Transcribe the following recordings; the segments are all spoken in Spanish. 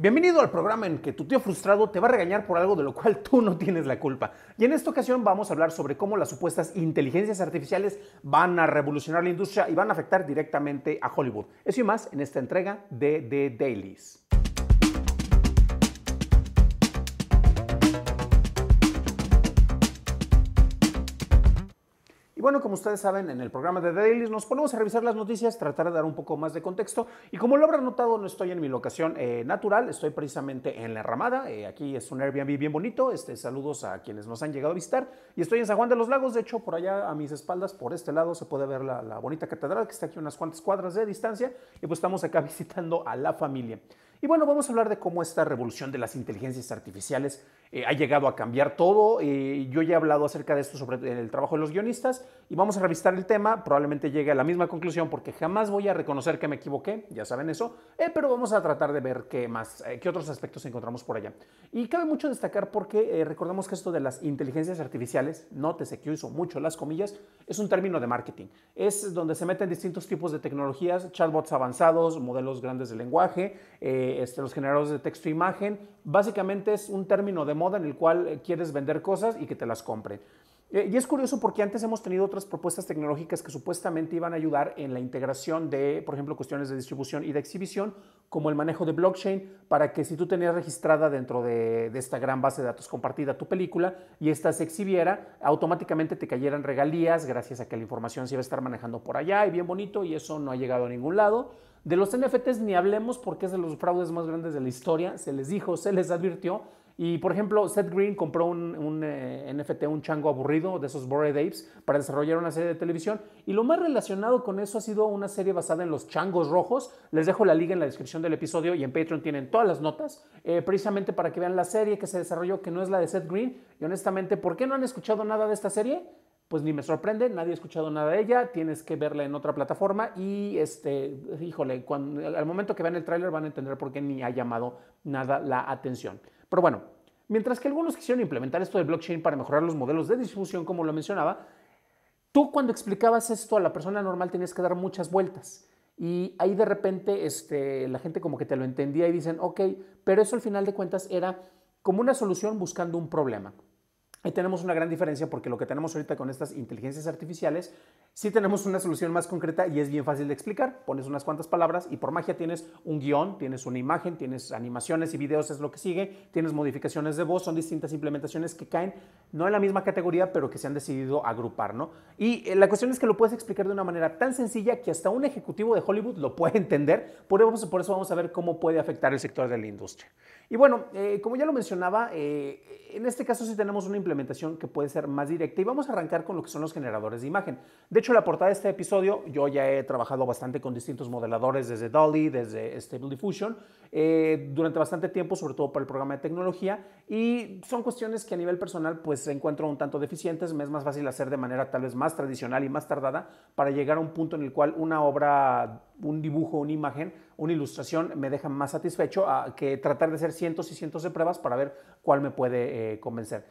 Bienvenido al programa en que tu tío frustrado te va a regañar por algo de lo cual tú no tienes la culpa. Y en esta ocasión vamos a hablar sobre cómo las supuestas inteligencias artificiales van a revolucionar la industria y van a afectar directamente a Hollywood. Eso y más en esta entrega de The Dailys. bueno, como ustedes saben, en el programa de The nos ponemos a revisar las noticias, tratar de dar un poco más de contexto. Y como lo habrán notado, no estoy en mi locación eh, natural, estoy precisamente en La Ramada. Eh, aquí es un Airbnb bien bonito. Este, saludos a quienes nos han llegado a visitar. Y estoy en San Juan de los Lagos. De hecho, por allá a mis espaldas, por este lado, se puede ver la, la bonita catedral que está aquí unas cuantas cuadras de distancia. Y pues estamos acá visitando a la familia. Y bueno, vamos a hablar de cómo esta revolución de las inteligencias artificiales eh, ha llegado a cambiar todo. Eh, yo ya he hablado acerca de esto sobre eh, el trabajo de los guionistas y vamos a revisar el tema. Probablemente llegue a la misma conclusión porque jamás voy a reconocer que me equivoqué, ya saben eso, eh, pero vamos a tratar de ver qué más, qué otros aspectos encontramos por allá. Y cabe mucho destacar porque recordemos que esto de las inteligencias artificiales, nótese que uso mucho las comillas, es un término de marketing. Es donde se meten distintos tipos de tecnologías, chatbots avanzados, modelos grandes de lenguaje, eh, este, los generadores de texto e imagen. Básicamente es un término de moda en el cual eh, quieres vender cosas y que te las compren. Eh, y es curioso porque antes hemos tenido otras propuestas tecnológicas que supuestamente iban a ayudar en la integración de, por ejemplo, cuestiones de distribución y de exhibición, como el manejo de blockchain, para que si tú tenías registrada dentro de, de esta gran base de datos compartida tu película y esta se exhibiera, automáticamente te cayeran regalías gracias a que la información se iba a estar manejando por allá y bien bonito y eso no ha llegado a ningún lado. De los NFTs ni hablemos porque es de los fraudes más grandes de la historia. Se les dijo, se les advirtió. Y por ejemplo, Seth Green compró un, NFT, eh, un chango aburrido de esos Bored Apes para desarrollar una serie de televisión. Y lo más relacionado con eso ha sido una serie basada en los changos rojos. Les dejo la liga en la descripción del episodio y en Patreon tienen todas las notas, eh, precisamente para que vean la serie que se desarrolló, que no es la de Seth Green. Y honestamente, ¿por qué no han escuchado nada de esta serie? pues ni me sorprende, nadie ha escuchado nada de ella, tienes que verla en otra plataforma y este, híjole, cuando, al momento que vean el tráiler van a entender por qué ni ha llamado nada la atención. Pero bueno, mientras que algunos quisieron implementar esto de blockchain para mejorar los modelos de difusión como lo mencionaba, tú cuando explicabas esto a la persona normal tenías que dar muchas vueltas. Y ahí de repente este, la gente como que te lo entendía y dicen, ok, pero eso al final de cuentas era como una solución buscando un problema. Ahí tenemos una gran diferencia porque lo que tenemos ahorita con estas inteligencias artificiales, sí tenemos una solución más concreta y es bien fácil de explicar. Pones unas cuantas palabras y por magia tienes un guión, tienes una imagen, tienes animaciones y videos, es lo que sigue, tienes modificaciones de voz, son distintas implementaciones que caen, no en la misma categoría, pero que se han decidido agrupar, ¿no? Y eh, la cuestión es que lo puedes explicar de una manera tan sencilla que hasta un ejecutivo de Hollywood lo puede entender, por eso, por eso vamos a ver cómo puede afectar el sector de la industria. Y bueno, eh, como ya lo mencionaba, eh, en este caso sí tenemos una implementación implementación que puede ser más directa. Y vamos a arrancar con lo que son los generadores de imagen. De hecho, la portada de este episodio, yo ya he trabajado bastante con distintos modeladores desde Dolly, desde Stable Diffusion, eh, durante bastante tiempo, sobre todo para el programa de tecnología. Y son cuestiones que a nivel personal, pues encuentro un tanto deficientes. Me es más fácil hacer de manera tal vez más tradicional y más tardada para llegar a un punto en el cual una obra, un dibujo, una imagen, una ilustración me deja más satisfecho que tratar de hacer cientos y cientos de pruebas para ver cuál me puede eh, convencer.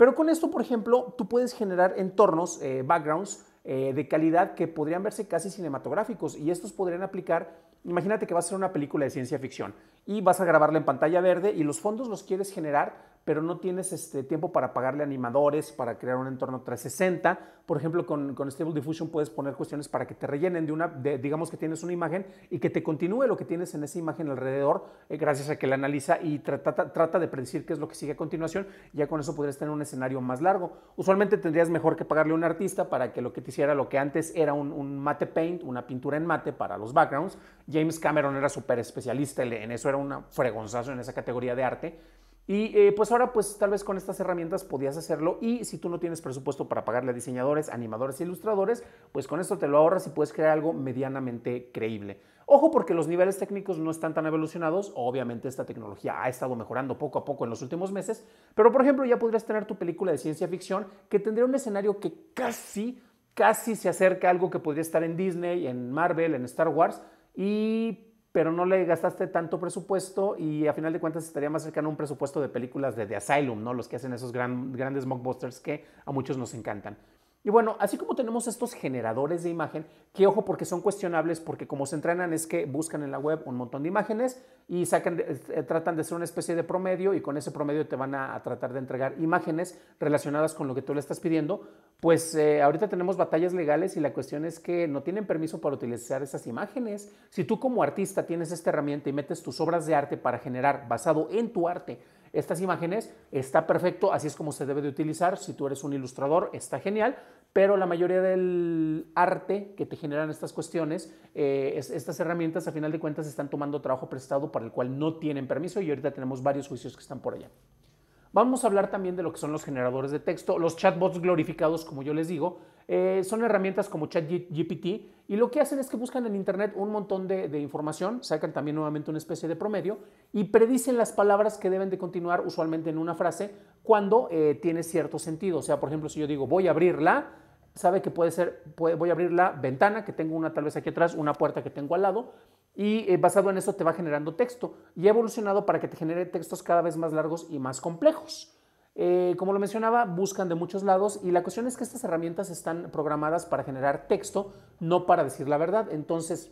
Pero con esto, por ejemplo, tú puedes generar entornos, eh, backgrounds eh, de calidad que podrían verse casi cinematográficos y estos podrían aplicar Imagínate que vas a hacer una película de ciencia ficción y vas a grabarla en pantalla verde y los fondos los quieres generar pero no tienes este tiempo para pagarle animadores, para crear un entorno 360. Por ejemplo, con, con Stable Diffusion puedes poner cuestiones para que te rellenen de una, digamos que tienes una imagen y que te continúe lo que tienes en esa imagen alrededor, eh, gracias a que la analiza y trata, trata de predecir qué es lo que sigue a continuación. Ya con eso podrías tener un escenario más largo. Usualmente tendrías mejor que pagarle a un artista para que lo que te hiciera lo que antes era un, mate paint, una pintura en mate para los backgrounds. James Cameron era súper especialista en eso, era un fregonzazo en esa categoría de arte y eh, pues ahora pues tal vez con estas herramientas podías hacerlo y si tú no tienes presupuesto para pagarle a diseñadores, animadores e ilustradores, pues con esto te lo ahorras y puedes crear algo medianamente creíble. Ojo porque los niveles técnicos no están tan evolucionados, obviamente esta tecnología ha estado mejorando poco a poco en los últimos meses, pero por ejemplo ya podrías tener tu película de ciencia ficción que tendría un escenario que casi, casi se acerca a algo que podría estar en Disney, en Marvel, en Star Wars y pero no le gastaste tanto presupuesto y a final de cuentas estaría más cercano a un presupuesto de películas de The Asylum, ¿no? Los que hacen esos grandes mockbusters que a muchos nos encantan. Y bueno, así como tenemos estos generadores de imagen, que ojo porque son cuestionables, porque como se entrenan es que buscan en la web un montón de imágenes y eh, tratan de ser una especie de promedio y con ese promedio te van a, tratar de entregar imágenes relacionadas con lo que tú le estás pidiendo, pues eh, ahorita tenemos batallas legales y la cuestión es que no tienen permiso para utilizar esas imágenes. Si tú como artista tienes esta herramienta y metes tus obras de arte para generar basado en tu arte, estas imágenes, está perfecto, así es como se debe de utilizar. Si tú eres un ilustrador, está genial, pero la mayoría del arte que te generan estas cuestiones, eh, estas herramientas a final de cuentas están tomando trabajo prestado para el cual no tienen permiso y ahorita tenemos varios juicios que están por allá. Vamos a hablar también de lo que son los generadores de texto, los chatbots glorificados, como yo les digo, eh, son herramientas como ChatGPT y lo que hacen es que buscan en Internet un montón de, información, sacan también nuevamente una especie de promedio y predicen las palabras que deben de continuar usualmente en una frase cuando eh, tiene cierto sentido. O sea, por ejemplo, si yo digo voy a abrirla, sabe que puede ser, voy a abrir la ventana que tengo una tal vez aquí atrás, una puerta que tengo al lado y eh, basado en eso te va generando texto y ha evolucionado para que te genere textos cada vez más largos y más complejos. Eh, como lo mencionaba, buscan de muchos lados y la cuestión es que estas herramientas están programadas para generar texto, no para decir la verdad. Entonces,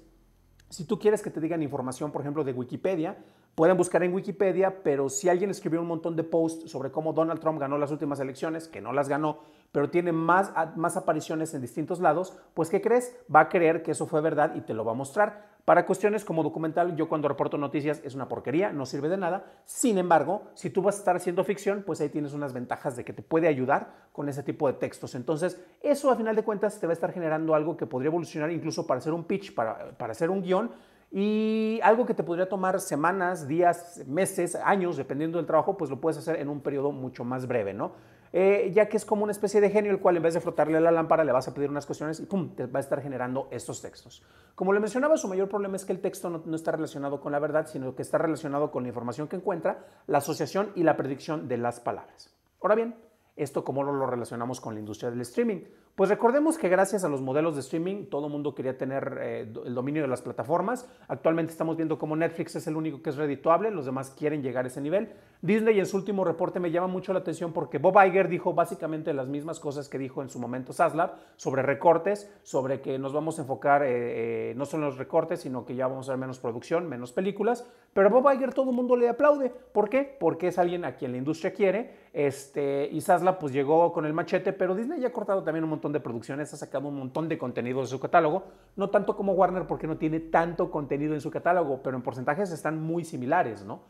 si tú quieres que te digan información, por ejemplo, de Wikipedia, pueden buscar en Wikipedia, pero si alguien escribió un montón de posts sobre cómo Donald Trump ganó las últimas elecciones, que no las ganó, pero tiene más, más apariciones en distintos lados, pues ¿qué crees? Va a creer que eso fue verdad y te lo va a mostrar. Para cuestiones como documental, yo cuando reporto noticias es una porquería, no sirve de nada. Sin embargo, si tú vas a estar haciendo ficción, pues ahí tienes unas ventajas de que te puede ayudar con ese tipo de textos. Entonces, eso a final de cuentas te va a estar generando algo que podría evolucionar incluso para hacer un pitch, para, para hacer un guión. Y algo que te podría tomar semanas, días, meses, años, dependiendo del trabajo, pues lo puedes hacer en un periodo mucho más breve, ¿no? Eh, ya que es como una especie de genio el cual en vez de frotarle la lámpara le vas a pedir unas cuestiones y ¡pum! te va a estar generando estos textos. Como le mencionaba, su mayor problema es que el texto no, no está relacionado con la verdad, sino que está relacionado con la información que encuentra, la asociación y la predicción de las palabras. Ahora bien, ¿esto cómo lo relacionamos con la industria del streaming? Pues recordemos que gracias a los modelos de streaming todo el mundo quería tener eh, el dominio de las plataformas. Actualmente estamos viendo cómo Netflix es el único que es redituable, los demás quieren llegar a ese nivel. Disney en su último reporte me llama mucho la atención porque Bob Iger dijo básicamente las mismas cosas que dijo en su momento Saslav sobre recortes, sobre que nos vamos a enfocar eh, eh, no solo en los recortes, sino que ya vamos a ver menos producción, menos películas. Pero a Bob Iger todo el mundo le aplaude. ¿Por qué? Porque es alguien a quien la industria quiere. Este, y Zaslav pues llegó con el machete, pero Disney ya ha cortado también un montón de producciones, ha sacado un montón de contenido de su catálogo, no tanto como Warner porque no tiene tanto contenido en su catálogo, pero en porcentajes están muy similares, ¿no?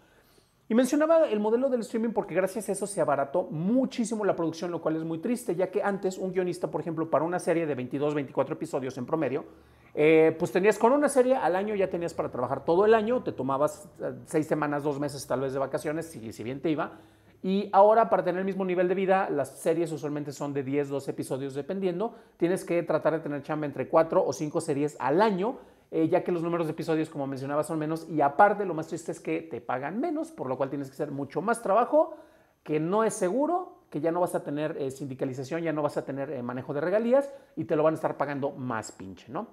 Y mencionaba el modelo del streaming porque gracias a eso se abarató muchísimo la producción, lo cual es muy triste, ya que antes un guionista, por ejemplo, para una serie de 22, 24 episodios en promedio, eh, pues tenías con una serie al año, ya tenías para trabajar todo el año, te tomabas eh, seis semanas, dos meses tal vez de vacaciones, si, si bien te iba, y ahora para tener el mismo nivel de vida, las series usualmente son de 10, 12 episodios dependiendo. Tienes que tratar de tener chamba entre 4 o 5 series al año, eh, ya que los números de episodios, como mencionaba, son menos. Y aparte, lo más triste es que te pagan menos, por lo cual tienes que hacer mucho más trabajo, que no es seguro, que ya no vas a tener eh, sindicalización, ya no vas a tener eh, manejo de regalías y te lo van a estar pagando más pinche, ¿no?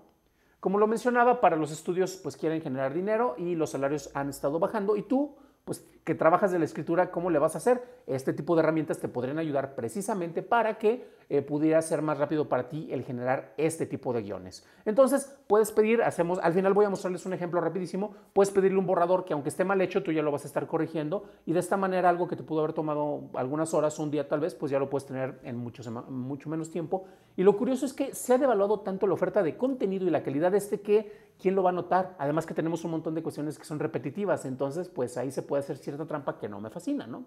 Como lo mencionaba, para los estudios pues quieren generar dinero y los salarios han estado bajando y tú pues que trabajas de la escritura, ¿cómo le vas a hacer? Este tipo de herramientas te podrían ayudar precisamente para que eh, pudiera ser más rápido para ti el generar este tipo de guiones. Entonces, puedes pedir, hacemos, al final voy a mostrarles un ejemplo rapidísimo, puedes pedirle un borrador que aunque esté mal hecho, tú ya lo vas a estar corrigiendo y de esta manera algo que te pudo haber tomado algunas horas, un día tal vez, pues ya lo puedes tener en mucho, mucho menos tiempo. Y lo curioso es que se ha devaluado tanto la oferta de contenido y la calidad de este que, ¿quién lo va a notar? Además que tenemos un montón de cuestiones que son repetitivas, entonces pues ahí se puede hacer cierto trampa que no me fascina, ¿no?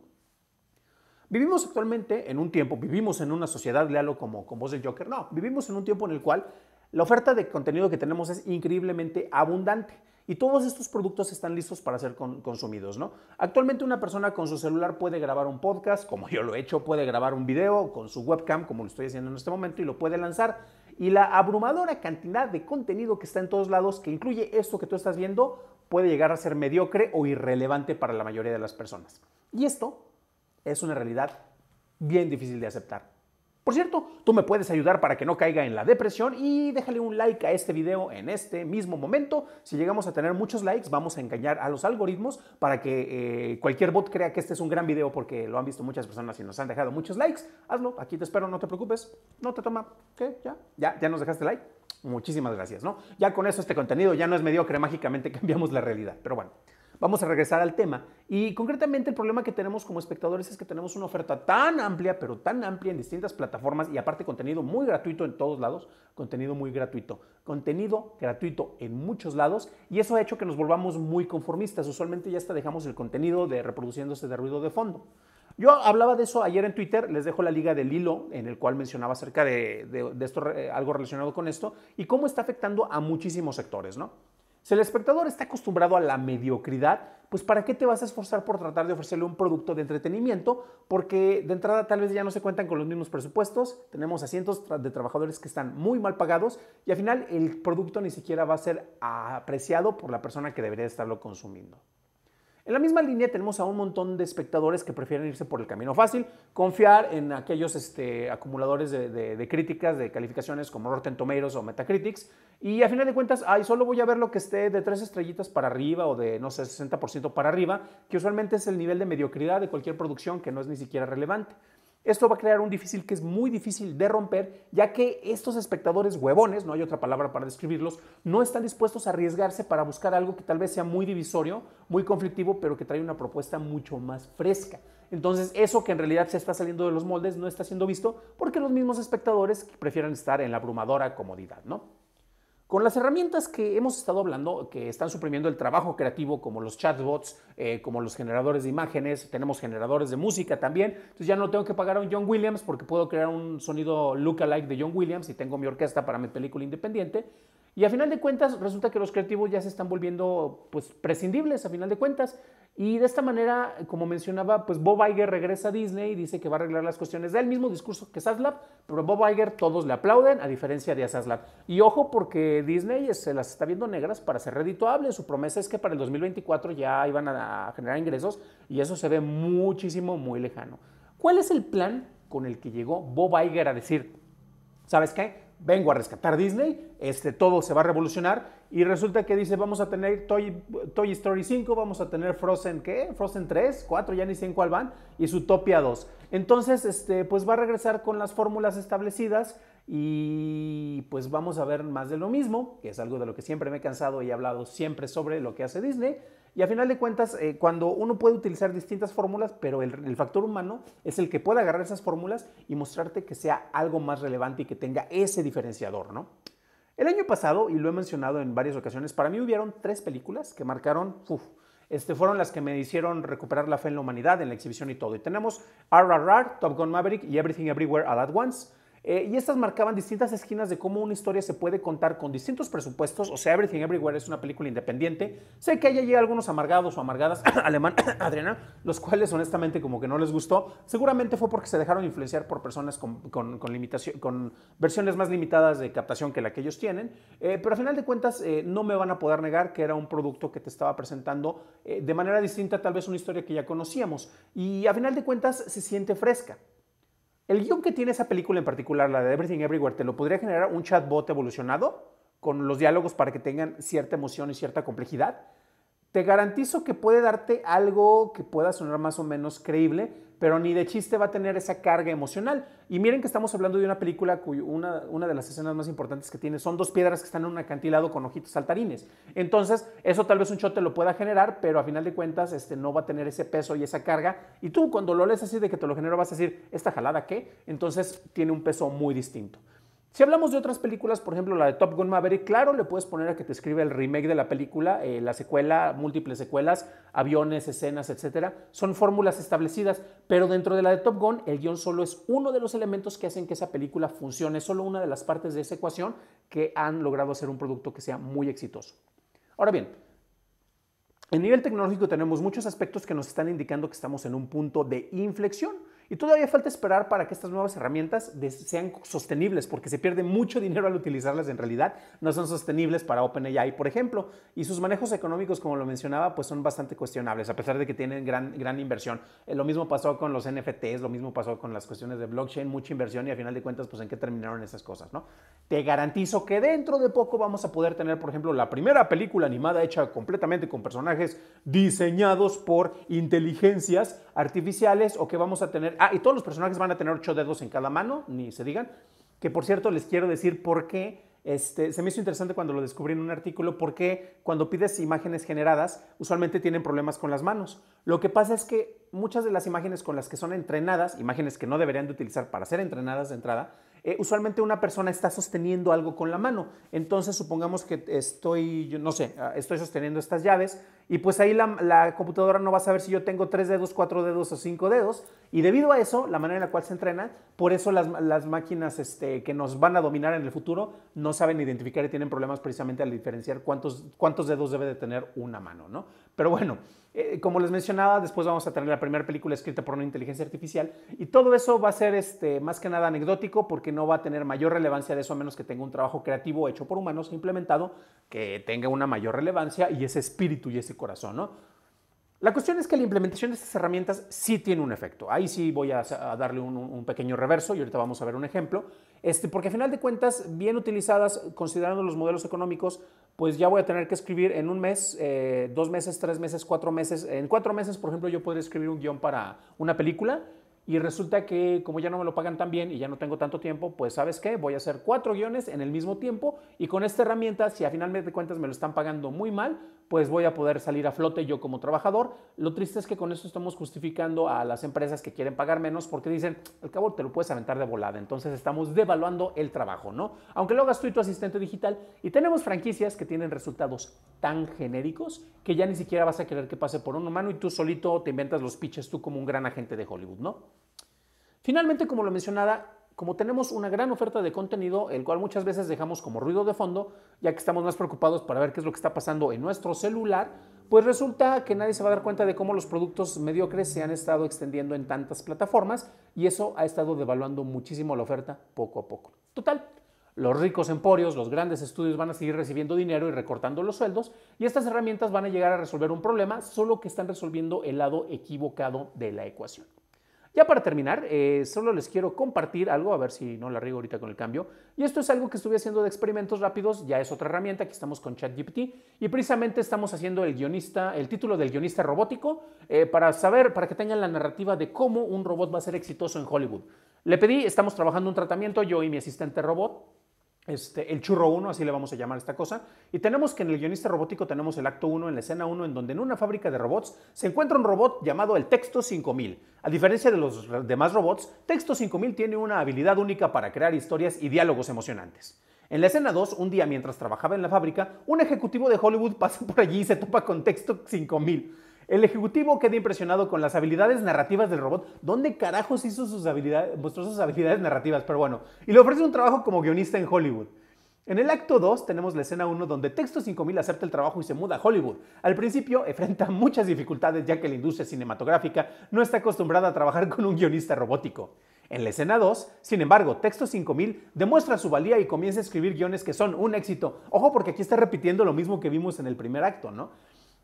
Vivimos actualmente en un tiempo, vivimos en una sociedad, lealo como con voz del Joker, no, vivimos en un tiempo en el cual la oferta de contenido que tenemos es increíblemente abundante y todos estos productos están listos para ser consumidos, ¿no? Actualmente una persona con su celular puede grabar un podcast, como yo lo he hecho, puede grabar un video con su webcam, como lo estoy haciendo en este momento, y lo puede lanzar. Y la abrumadora cantidad de contenido que está en todos lados, que incluye esto que tú estás viendo, puede llegar a ser mediocre o irrelevante para la mayoría de las personas. Y esto es una realidad bien difícil de aceptar. Por cierto, tú me puedes ayudar para que no caiga en la depresión y déjale un like a este video en este mismo momento. Si llegamos a tener muchos likes, vamos a engañar a los algoritmos para que eh, cualquier bot crea que este es un gran video porque lo han visto muchas personas y nos han dejado muchos likes. Hazlo, aquí te espero, no te preocupes, no te toma, ¿qué? ¿Ya? ¿Ya? ¿Ya nos dejaste like? Muchísimas gracias, ¿no? Ya con eso este contenido ya no es mediocre, mágicamente cambiamos la realidad. Pero bueno, vamos a regresar al tema. Y concretamente el problema que tenemos como espectadores es que tenemos una oferta tan amplia, pero tan amplia en distintas plataformas y aparte contenido muy gratuito en todos lados, contenido muy gratuito, contenido gratuito en muchos lados y eso ha hecho que nos volvamos muy conformistas. Usualmente ya hasta dejamos el contenido de reproduciéndose de ruido de fondo. Yo hablaba de eso ayer en Twitter, les dejo la liga del hilo en el cual mencionaba acerca de, esto, eh, algo relacionado con esto y cómo está afectando a muchísimos sectores, ¿no? Si el espectador está acostumbrado a la mediocridad, pues ¿para qué te vas a esforzar por tratar de ofrecerle un producto de entretenimiento? Porque de entrada tal vez ya no se cuentan con los mismos presupuestos, tenemos asientos de trabajadores que están muy mal pagados y al final el producto ni siquiera va a ser apreciado por la persona que debería estarlo consumiendo. En la misma línea tenemos a un montón de espectadores que prefieren irse por el camino fácil, confiar en aquellos este, acumuladores de, críticas, de calificaciones como Rotten Tomatoes o Metacritics, y a final de cuentas, ay, solo voy a ver lo que esté de tres estrellitas para arriba o de, no sé, 60% para arriba, que usualmente es el nivel de mediocridad de cualquier producción que no es ni siquiera relevante. Esto va a crear un difícil que es muy difícil de romper, ya que estos espectadores huevones, no hay otra palabra para describirlos, no están dispuestos a arriesgarse para buscar algo que tal vez sea muy divisorio, muy conflictivo, pero que trae una propuesta mucho más fresca. Entonces, eso que en realidad se está saliendo de los moldes no está siendo visto porque los mismos espectadores prefieren estar en la abrumadora comodidad, ¿no? Con las herramientas que hemos estado hablando, que están suprimiendo el trabajo creativo, como los chatbots, eh, como los generadores de imágenes, tenemos generadores de música también, entonces ya no tengo que pagar a un John Williams porque puedo crear un sonido lookalike de John Williams y tengo mi orquesta para mi película independiente. Y a final de cuentas resulta que los creativos ya se están volviendo pues prescindibles a final de cuentas y de esta manera, como mencionaba, pues Bob Iger regresa a Disney y dice que va a arreglar las cuestiones. del mismo discurso que Zaslav, pero Bob Iger todos le aplauden, a diferencia de Zaslav. Y ojo, porque Disney se las está viendo negras para ser redituable. Su promesa es que para el 2024 ya iban a generar ingresos y eso se ve muchísimo, muy lejano. ¿Cuál es el plan con el que llegó Bob Iger a decir, ¿sabes qué? vengo a rescatar Disney, este, todo se va a revolucionar y resulta que dice, vamos a tener Toy, Story 5, vamos a tener Frozen, ¿qué? Frozen 3, 4, ya ni sé en cuál van, y Utopia 2. Entonces, este, pues va a regresar con las fórmulas establecidas y pues vamos a ver más de lo mismo, que es algo de lo que siempre me he cansado y he hablado siempre sobre lo que hace Disney. Y a final de cuentas, eh, cuando uno puede utilizar distintas fórmulas, pero el, factor humano es el que puede agarrar esas fórmulas y mostrarte que sea algo más relevante y que tenga ese diferenciador, ¿no? El año pasado, y lo he mencionado en varias ocasiones, para mí hubieron tres películas que marcaron, este, fueron las que me hicieron recuperar la fe en la humanidad, en la exhibición y todo. Y tenemos RRR, Top Gun Maverick y Everything Everywhere All At Once. Eh, y estas marcaban distintas esquinas de cómo una historia se puede contar con distintos presupuestos. O sea, Everything Everywhere es una película independiente. Sé que hay allí algunos amargados o amargadas, alemán, Adriana, los cuales honestamente como que no les gustó. Seguramente fue porque se dejaron influenciar por personas con, limitación, con versiones más limitadas de captación que la que ellos tienen. Eh, pero al final de cuentas, eh, no me van a poder negar que era un producto que te estaba presentando de manera distinta, tal vez una historia que ya conocíamos. Y a final de cuentas, se siente fresca. El guión que tiene esa película en particular, la de Everything Everywhere, te lo podría generar un chatbot evolucionado con los diálogos para que tengan cierta emoción y cierta complejidad. Te garantizo que puede darte algo que pueda sonar más o menos creíble, pero ni de chiste va a tener esa carga emocional. Y miren que estamos hablando de una película cuya una, de las escenas más importantes que tiene son dos piedras que están en un acantilado con ojitos saltarines. Entonces, eso tal vez un chote lo pueda generar, pero a final de cuentas este, no va a tener ese peso y esa carga. Y tú cuando lo lees así de que te lo genero, vas a decir, ¿esta jalada qué? Entonces, tiene un peso muy distinto. Si hablamos de otras películas, por ejemplo la de Top Gun Maverick, claro, le puedes poner a que te escribe el remake de la película, eh, la secuela, múltiples secuelas, aviones, escenas, etcétera. Son fórmulas establecidas, pero dentro de la de Top Gun, el guión solo es uno de los elementos que hacen que esa película funcione, solo una de las partes de esa ecuación que han logrado hacer un producto que sea muy exitoso. Ahora bien, en nivel tecnológico tenemos muchos aspectos que nos están indicando que estamos en un punto de inflexión. Y todavía falta esperar para que estas nuevas herramientas sean sostenibles, porque se pierde mucho dinero al utilizarlas en realidad. No son sostenibles para OpenAI, por ejemplo. Y sus manejos económicos, como lo mencionaba, pues son bastante cuestionables, a pesar de que tienen gran, gran inversión. Eh, lo mismo pasó con los NFTs, lo mismo pasó con las cuestiones de blockchain, mucha inversión y al final de cuentas, pues en qué terminaron esas cosas, ¿no? Te garantizo que dentro de poco vamos a poder tener, por ejemplo, la primera película animada hecha completamente con personajes diseñados por inteligencias artificiales o que vamos a tener Ah, y todos los personajes van a tener ocho dedos en cada mano, ni se digan. Que por cierto, les quiero decir por qué. Este, se me hizo interesante cuando lo descubrí en un artículo porque cuando pides imágenes generadas, usualmente tienen problemas con las manos. Lo que pasa es que muchas de las imágenes con las que son entrenadas, imágenes que no deberían de utilizar para ser entrenadas de entrada, eh, usualmente una persona está sosteniendo algo con la mano. Entonces, supongamos que estoy, no sé, ah, estoy sosteniendo estas llaves y pues ahí la, computadora no va a saber si yo tengo tres dedos, cuatro dedos o cinco dedos. Y debido a eso, la manera en la cual se entrena, por eso las, máquinas este, que nos van a dominar en el futuro no saben identificar y tienen problemas precisamente al diferenciar cuántos, cuántos dedos debe de tener una mano, ¿no? Pero bueno. Eh, como les mencionaba, después vamos a tener la primera película escrita por una inteligencia artificial y todo eso va a ser este, más que nada anecdótico porque no va a tener mayor relevancia de eso a menos que tenga un trabajo creativo hecho por humanos e implementado que tenga una mayor relevancia y ese espíritu y ese corazón, ¿no? La cuestión es que la implementación de estas herramientas sí tiene un efecto. Ahí sí voy a, darle un, pequeño reverso y ahorita vamos a ver un ejemplo. Este, porque a final de cuentas, bien utilizadas, considerando los modelos económicos, pues ya voy a tener que escribir en un mes, eh, dos meses, tres meses, cuatro meses. En cuatro meses, por ejemplo, yo podría escribir un guión para una película y resulta que como ya no me lo pagan tan bien y ya no tengo tanto tiempo, pues sabes qué, voy a hacer cuatro guiones en el mismo tiempo y con esta herramienta, si a final de cuentas me lo están pagando muy mal, pues voy a poder salir a flote yo como trabajador. Lo triste es que con eso estamos justificando a las empresas que quieren pagar menos porque dicen, al cabo te lo puedes aventar de volada. Entonces estamos devaluando el trabajo, ¿no? Aunque lo hagas tú y tu asistente digital. Y tenemos franquicias que tienen resultados tan genéricos que ya ni siquiera vas a querer que pase por un humano y tú solito te inventas los pitches tú como un gran agente de Hollywood, ¿no? Finalmente, como lo mencionaba, como tenemos una gran oferta de contenido, el cual muchas veces dejamos como ruido de fondo, ya que estamos más preocupados para ver qué es lo que está pasando en nuestro celular, pues resulta que nadie se va a dar cuenta de cómo los productos mediocres se han estado extendiendo en tantas plataformas y eso ha estado devaluando muchísimo la oferta poco a poco. Total, los ricos emporios, los grandes estudios van a seguir recibiendo dinero y recortando los sueldos y estas herramientas van a llegar a resolver un problema, solo que están resolviendo el lado equivocado de la ecuación. Ya para terminar, eh, solo les quiero compartir algo, a ver si no la riego ahorita con el cambio. Y esto es algo que estuve haciendo de experimentos rápidos, ya es otra herramienta, aquí estamos con ChatGPT y precisamente estamos haciendo el guionista, el título del guionista robótico eh, para saber, para que tengan la narrativa de cómo un robot va a ser exitoso en Hollywood. Le pedí, estamos trabajando un tratamiento, yo y mi asistente robot, este, el churro 1, así le vamos a llamar esta cosa. Y tenemos que en el guionista robótico tenemos el acto 1 en la escena 1, en donde en una fábrica de robots se encuentra un robot llamado el Texto 5000. A diferencia de los demás robots, Texto 5000 tiene una habilidad única para crear historias y diálogos emocionantes. En la escena 2, un día mientras trabajaba en la fábrica, un ejecutivo de Hollywood pasa por allí y se topa con Texto 5000 el ejecutivo queda impresionado con las habilidades narrativas del robot. ¿Dónde carajos hizo sus habilidades, mostró sus habilidades narrativas? Pero bueno, y le ofrece un trabajo como guionista en Hollywood. En el acto 2 tenemos la escena 1 donde Texto 5000 acepta el trabajo y se muda a Hollywood. Al principio enfrenta muchas dificultades ya que la industria cinematográfica no está acostumbrada a trabajar con un guionista robótico. En la escena 2, sin embargo, Texto 5000 demuestra su valía y comienza a escribir guiones que son un éxito. Ojo porque aquí está repitiendo lo mismo que vimos en el primer acto, ¿no?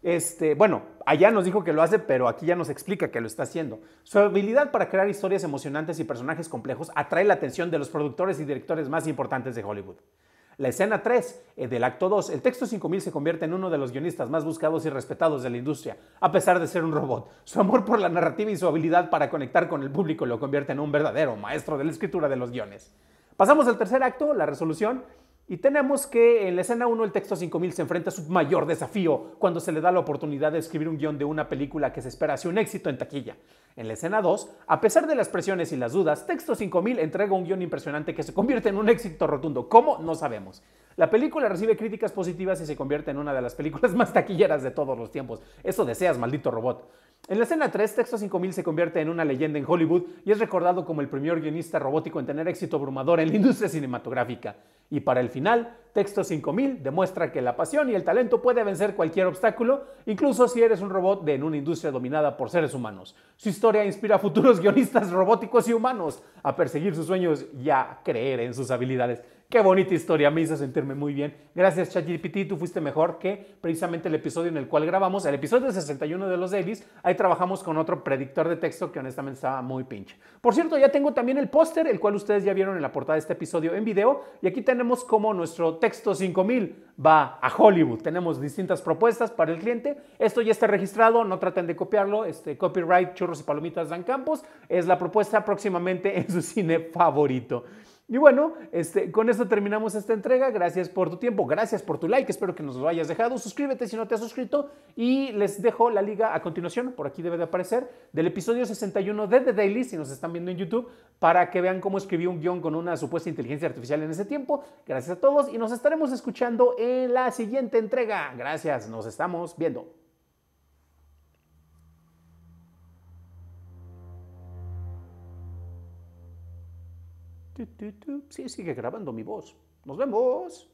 Este, bueno, allá nos dijo que lo hace, pero aquí ya nos explica que lo está haciendo. Su habilidad para crear historias emocionantes y personajes complejos atrae la atención de los productores y directores más importantes de Hollywood. La escena 3 eh, del acto 2, el texto 5000 se convierte en uno de los guionistas más buscados y respetados de la industria, a pesar de ser un robot. Su amor por la narrativa y su habilidad para conectar con el público lo convierte en un verdadero maestro de la escritura de los guiones. Pasamos al tercer acto, la resolución, y tenemos que en la escena 1 el texto 5000 se enfrenta a su mayor desafío cuando se le da la oportunidad de escribir un guión de una película que se espera hacia un éxito en taquilla. En la escena 2, a pesar de las presiones y las dudas, Texto 5000 entrega un guión impresionante que se convierte en un éxito rotundo. ¿Cómo? No sabemos. La película recibe críticas positivas y se convierte en una de las películas más taquilleras de todos los tiempos. Eso deseas, maldito robot. En la escena 3, Texto 5000 se convierte en una leyenda en Hollywood y es recordado como el primer guionista robótico en tener éxito abrumador en la industria cinematográfica. Y para el final Texto 5000 demuestra que la pasión y el talento puede vencer cualquier obstáculo, incluso si eres un robot en una industria dominada por seres humanos. Su historia inspira a futuros guionistas robóticos y humanos a perseguir sus sueños y a creer en sus habilidades. Qué bonita historia, me hizo sentirme muy bien. Gracias, ChatGPT, tú fuiste mejor que precisamente el episodio en el cual grabamos, el episodio 61 de los Davis. Ahí trabajamos con otro predictor de texto que honestamente estaba muy pinche. Por cierto, ya tengo también el póster, el cual ustedes ya vieron en la portada de este episodio en video. Y aquí tenemos como nuestro Texto 5000 va a Hollywood. Tenemos distintas propuestas para el cliente. Esto ya está registrado, no traten de copiarlo. Este copyright Churros y Palomitas Dan Campos es la propuesta próximamente en su cine favorito. Y bueno, este, con esto terminamos esta entrega. Gracias por tu tiempo, gracias por tu like, espero que nos lo hayas dejado. Suscríbete si no te has suscrito y les dejo la liga a continuación, por aquí debe de aparecer, del episodio 61 de The Daily, si nos están viendo en YouTube, para que vean cómo escribí un guión con una supuesta inteligencia artificial en ese tiempo. Gracias a todos y nos estaremos escuchando en la siguiente entrega. Gracias, nos estamos viendo. Sí, Sigue grabando mi voz. Nos vemos.